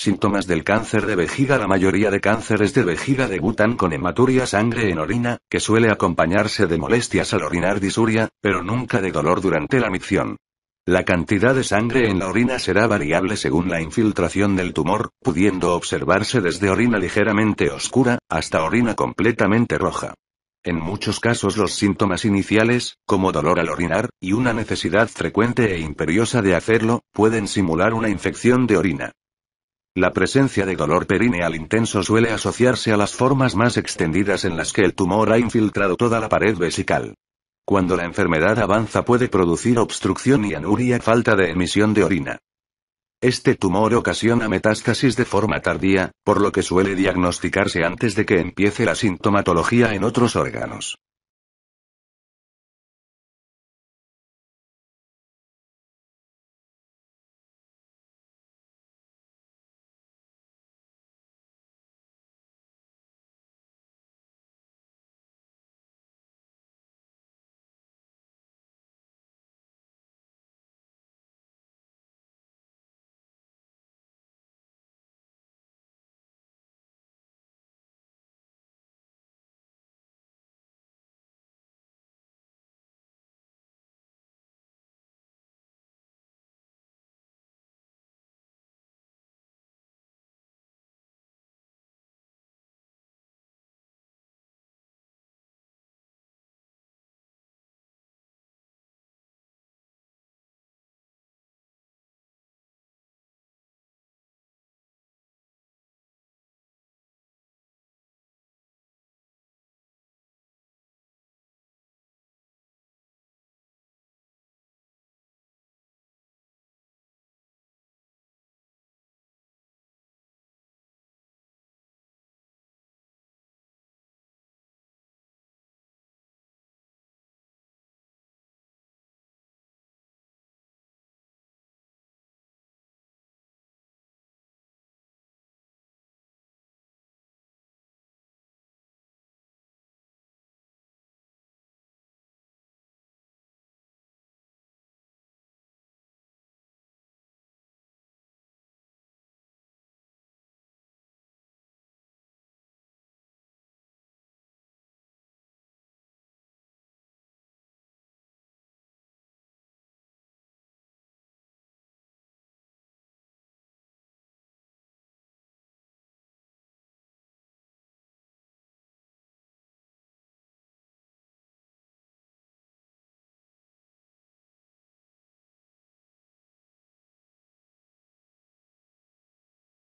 Síntomas del cáncer de vejiga La mayoría de cánceres de vejiga debutan con hematuria sangre en orina, que suele acompañarse de molestias al orinar disuria, pero nunca de dolor durante la micción. La cantidad de sangre en la orina será variable según la infiltración del tumor, pudiendo observarse desde orina ligeramente oscura, hasta orina completamente roja. En muchos casos los síntomas iniciales, como dolor al orinar, y una necesidad frecuente e imperiosa de hacerlo, pueden simular una infección de orina. La presencia de dolor perineal intenso suele asociarse a las formas más extendidas en las que el tumor ha infiltrado toda la pared vesical. Cuando la enfermedad avanza puede producir obstrucción y anuria, falta de emisión de orina. Este tumor ocasiona metástasis de forma tardía, por lo que suele diagnosticarse antes de que empiece la sintomatología en otros órganos.